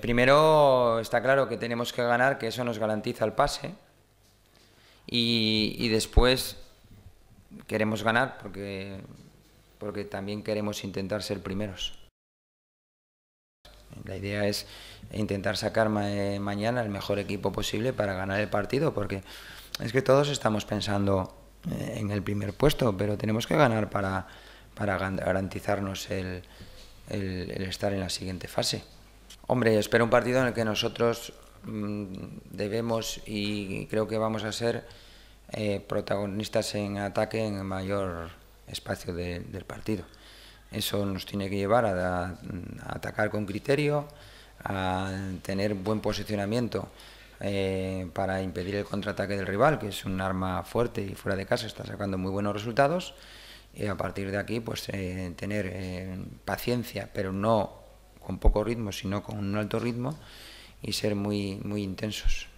primero está claro que tenemos que ganar, que eso nos garantiza el pase. Y, después queremos ganar porque, también queremos intentar ser primeros. La idea es intentar sacar eh, mañana el mejor equipo posible para ganar el partido, porque es que todos estamos pensando eh, en el primer puesto, pero tenemos que ganar para, garantizarnos el estar en la siguiente fase. Hombre, espero un partido en el que nosotros mm, debemos y creo que vamos a ser eh, protagonistas en ataque en el mayor espacio del partido. Eso nos tiene que llevar a, atacar con criterio, a tener buen posicionamiento eh, para impedir el contraataque del rival, que es un arma fuerte y fuera de casa está sacando muy buenos resultados. Y a partir de aquí, pues eh, tener paciencia, pero no con poco ritmo, sino con un alto ritmo y ser muy, muy intensos.